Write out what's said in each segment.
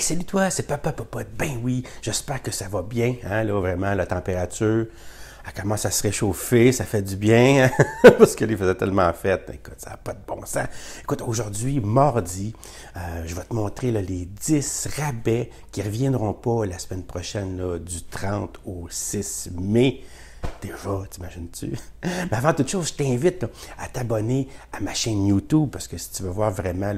salut toi, c'est Papa Papa. Ben oui, j'espère que ça va bien. Hein, vraiment, la température, commence à se réchauffer, ça fait du bien. Hein, parce qu'elle faisait tellement fête. Écoute, ça n'a pas de bon sens. Écoute, aujourd'hui, mardi, euh, je vais te montrer les 10 rabais qui ne reviendront pas la semaine prochaine, du 30 au 6 mai. Déjà, t'imagines-tu? Mais avant toute chose, je t'invite à t'abonner à ma chaîne YouTube parce que si tu veux voir vraiment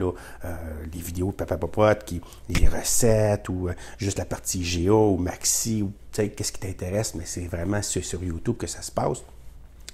euh, les vidéos de Papa Popote, qui, les recettes ou euh, juste la partie Géo ou Maxi ou qu'est-ce qui t'intéresse, mais c'est vraiment sur, sur YouTube que ça se passe.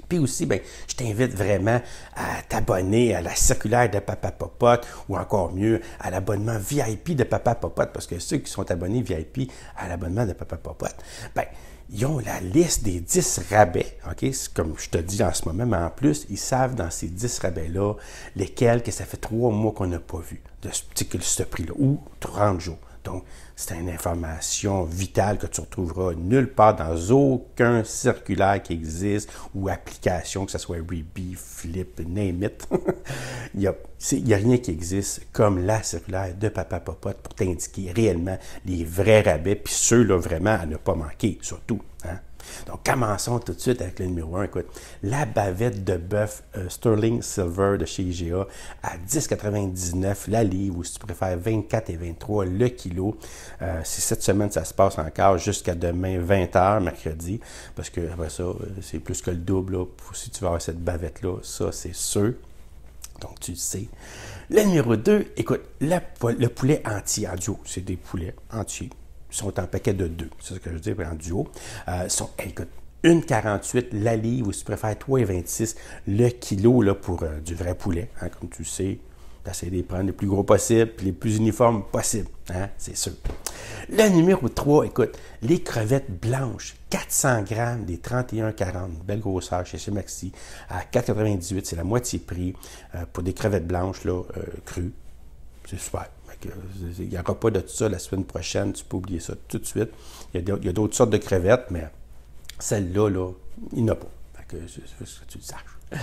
Puis aussi, ben, je t'invite vraiment à t'abonner à la circulaire de Papa Popote ou encore mieux à l'abonnement VIP de Papa Popote parce que ceux qui sont abonnés VIP à l'abonnement de Papa Popote, ben, ils ont la liste des 10 rabais. ok Comme je te dis en ce moment, mais en plus, ils savent dans ces 10 rabais-là lesquels que ça fait trois mois qu'on n'a pas vu de ce, ce prix-là, ou 30 jours. Donc, c'est une information vitale que tu retrouveras nulle part dans aucun circulaire qui existe ou application, que ce soit Ruby, Flip, name it. il n'y a, rien qui existe comme la circulaire de Papa Popote pour t'indiquer réellement les vrais rabais, puis ceux-là vraiment à ne pas manquer, surtout. Hein. Donc, commençons tout de suite avec le numéro 1. Écoute, la bavette de bœuf euh, Sterling Silver de chez IGA à 10,99 la livre, ou si tu préfères 24 et 23 le kilo. Euh, cette semaine, ça se passe encore jusqu'à demain 20h, mercredi, parce que après ça, euh, c'est plus que le double si tu veux avoir cette bavette-là. Ça, c'est sûr. Donc, tu le sais. Le numéro 2, écoute, le poulet entier, à c'est des poulets entiers sont en paquet de deux, c'est ce que je veux dis en duo, euh, sont, écoute, 1,48 la livre, ou si tu préfères 3,26 le kilo là, pour euh, du vrai poulet. Hein, comme tu sais, tu essaies de prendre les plus gros possibles, les plus uniformes possibles, hein, c'est sûr. Le numéro 3, écoute, les crevettes blanches, 400 grammes, des 31,40, belle grosseur chez chez Maxi, à 4,98, c'est la moitié prix euh, pour des crevettes blanches là, euh, crues. C'est super. Euh, il n'y aura pas de tout ça la semaine prochaine, tu peux oublier ça tout de suite. Il y a d'autres sortes de crevettes, mais celle-là, là, il n'y en a pas que, tu le saches.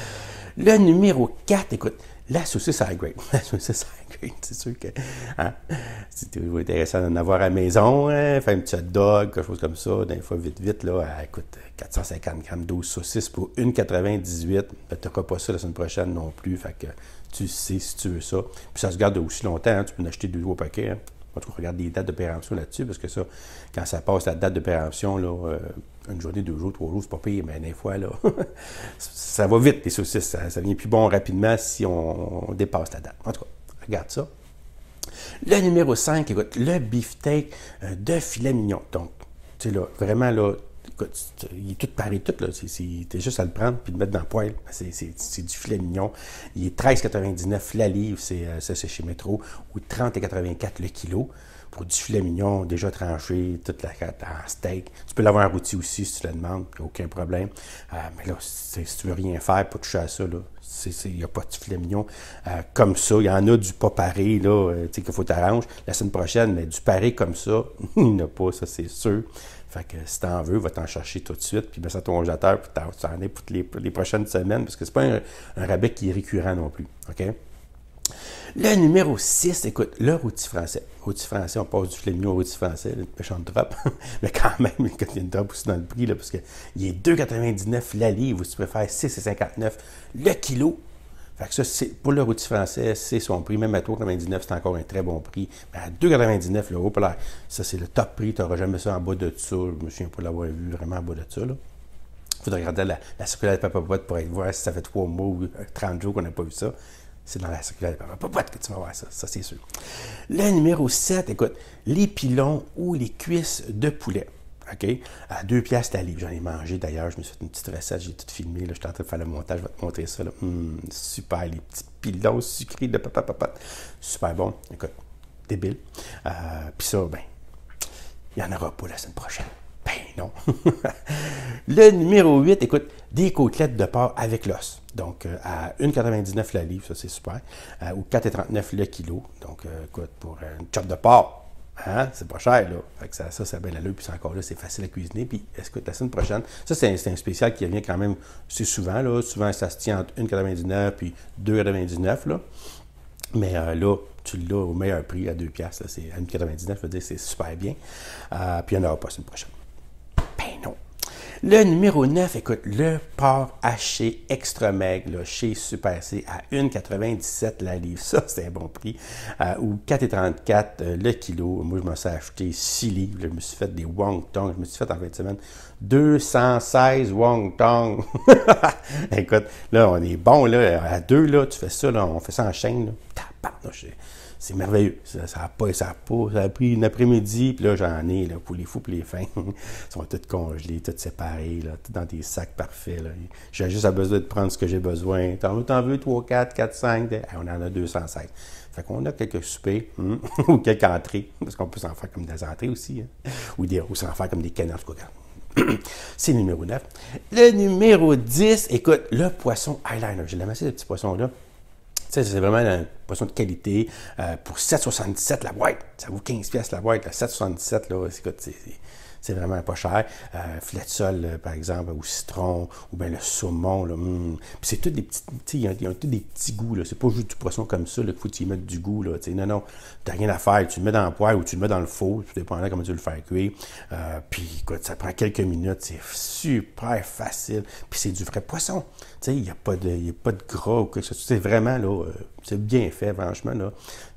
Le numéro 4, écoute, la saucisse high-grade. La saucisse high-grade, c'est sûr que hein, c'est toujours intéressant d'en avoir à la maison. Hein, faire un petit hot dog, quelque chose comme ça, des fois vite, vite, là, écoute, 450 grammes, d'eau, saucisse pour 1,98. tu tu pas ça la semaine prochaine non plus, fait que tu sais si tu veux ça. Puis ça se garde aussi longtemps, hein, tu peux en acheter deux ou trois paquets. En tout cas, regarde les dates de péremption là-dessus, parce que ça, quand ça passe la date de péremption, là, euh, une journée, deux jours, trois jours, c'est pas pire, mais des fois, là, ça va vite, les saucisses. Ça, vient plus bon rapidement si on, dépasse la date. En tout cas, regarde ça. Le numéro 5, écoute, le beefsteak euh, de filet mignon. Donc, tu sais, là, vraiment, là, il est tout paré, tout. Là. t'es juste à le prendre puis le mettre dans le poêle. Ben, c'est, du filet mignon. Il est 13,99 la livre, c'est, euh, ça c'est chez Métro, ou 30,84 le kilo pour du filet mignon déjà tranché, toute la en steak. Tu peux l'avoir rôti aussi si tu le demandes, aucun problème. Euh, mais là, si, tu veux rien faire pour toucher à ça, là. il n'y a pas de filet mignon euh, comme ça. Il y en a du pas paré, là, sais qu'il faut t'arranger. La semaine prochaine, mais du paré comme ça, il n'y en a pas, ça c'est sûr. Fait que si t'en veux, va t'en chercher tout de suite, puis mets ça à ton congélateur, puis t'en es pour les, prochaines semaines, parce que c'est pas un, rabais qui est récurrent non plus. OK? Le numéro 6, écoute, le rôti français. Rôti français, on passe du flémio au rôti français, une méchante drop. Mais quand même, il y a une drop aussi dans le prix, là, parce qu'il est 2,99 la livre, ou si tu préfères 6,59 le kilo. Fait que ça, pour le routier français, c'est son prix. Même à 3,99, c'est encore un très bon prix. Mais à 2,99, le ça, c'est le top prix. Tu n'auras jamais ça en bas de ça. Je me souviens pas l'avoir vu vraiment en bas de ça. Il faudrait regarder la, circulaire de Papa pour aller voir si ça fait 3 mois ou 30 euh, jours qu'on n'a pas vu ça. C'est dans la circulaire de Papa que tu vas voir ça, ça c'est sûr. Le numéro 7, écoute, les pilons ou les cuisses de poulet. À deux piastres la livre. J'en ai mangé d'ailleurs. Je me suis fait une petite recette. J'ai tout filmé. Là. Je suis en train de faire le montage. Je vais te montrer ça. Hum, super. Les petits pilons sucrés de papa, papa. Super bon. Écoute, débile. Euh, Puis ça, ben, il n'y en aura pas la semaine prochaine. Ben non. le numéro 8, écoute, des côtelettes de porc avec l'os. Donc, euh, à 1,99 la livre, ça c'est super. Euh, ou 4,39 le kilo. Donc, écoute, pour une chop de porc, Hein? C'est pas cher, là. ça, ça, ça a belle allure, puis c'est encore là, c'est facile à cuisiner. Puis, écoute, la semaine prochaine, ça, c'est un, spécial qui revient quand même, c'est souvent, là. Souvent, ça se tient entre 1,99 puis 2,99, là. Mais euh, là, tu l'as au meilleur prix à 2$, c'est à 1,99, c'est super bien. Euh, puis, il n'y en aura pas la semaine prochaine. Le numéro 9, écoute, le porc haché extra maigre là, chez Super C à 1,97 la livre. Ça, c'est un bon prix. Euh, ou 4,34 euh, le kilo. Moi, je m'en suis acheté 6 livres. Je me suis fait des wong Tongs, Je me suis fait en fin de semaine 216 wong tong. écoute, là, on est bon. Là, à deux, là, tu fais ça. Là, on fait ça en chaîne. Là c'est merveilleux. Ça, a pas, ça a pas, ça a pris une après-midi, puis là, j'en ai, là, pour les fous, pour les fins. Ils sont tous congelés, tous séparés, là, dans des sacs parfaits, J'ai juste besoin de prendre ce que j'ai besoin. T'en veux, t'en veux, 3, 4, 4, 5, on en a 205. Fait qu'on a quelques soupers hum, ou quelques entrées, parce qu'on peut s'en faire comme des entrées aussi, hein, ou, des, ou s'en faire comme des canards, C'est le numéro 9. Le numéro 10, écoute, le poisson eyeliner. J'ai l'amassé de petits poissons là c'est vraiment une poisson de qualité. Euh, pour 7,77 la boîte, ça vaut 15 pièces la boîte. 7,77, là, c'est, c'est vraiment pas cher. Euh, filet de sol, euh, par exemple, ou citron, ou bien le saumon. Là, hmm. c'est tout des petits, il y des petits goûts. C'est pas juste du poisson comme ça, qu'il faut y mettre du goût. Là, non, non, t'as rien à faire. Tu le mets dans le poêle ou tu le mets dans le four, tout dépendant comment tu veux le faire cuire. Euh, puis, écoute, ça prend quelques minutes. C'est super facile. Puis, c'est du vrai poisson. il n'y a, pas de, y a pas de gras ou quelque chose. C'est vraiment, là... Euh, c'est bien fait, franchement. Là.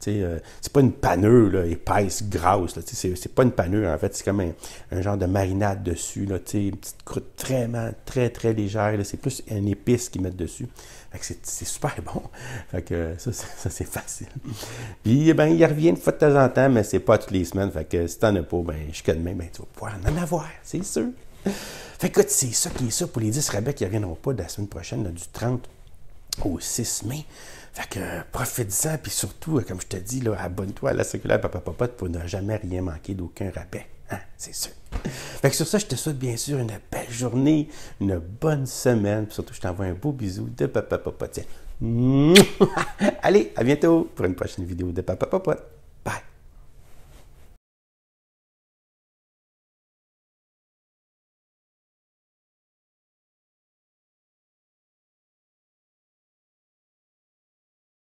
Euh, c'est pas une panneuse là, épaisse, grasse. Là, c'est, pas une panneuse. en fait. C'est comme un, genre de marinade dessus. Là, une petite croûte vraiment très, très légère. C'est plus un épice qu'ils mettent dessus. c'est, super bon. Fait ça, c'est, ça, c'est facile. Puis, eh ben, il revient une fois de temps en temps, mais c'est pas toutes les semaines. Fait que si t'en as pas, ben, jusqu'à demain, ben, tu vas pouvoir en avoir, c'est sûr. Fait que, c'est ça qui est ça pour les 10 rabais qui ne reviendront pas de la semaine prochaine, du 30 au 6 mai. Fait que euh, profite-en, puis surtout, euh, comme je te dis, abonne-toi à la circulaire Papa Papa pour ne jamais rien manquer d'aucun rappel. Hein? C'est sûr. Fait que sur ça, je te souhaite bien sûr une belle journée, une bonne semaine, puis surtout, je t'envoie un beau bisou de Papa Popote. Allez, à bientôt pour une prochaine vidéo de Papa Papa.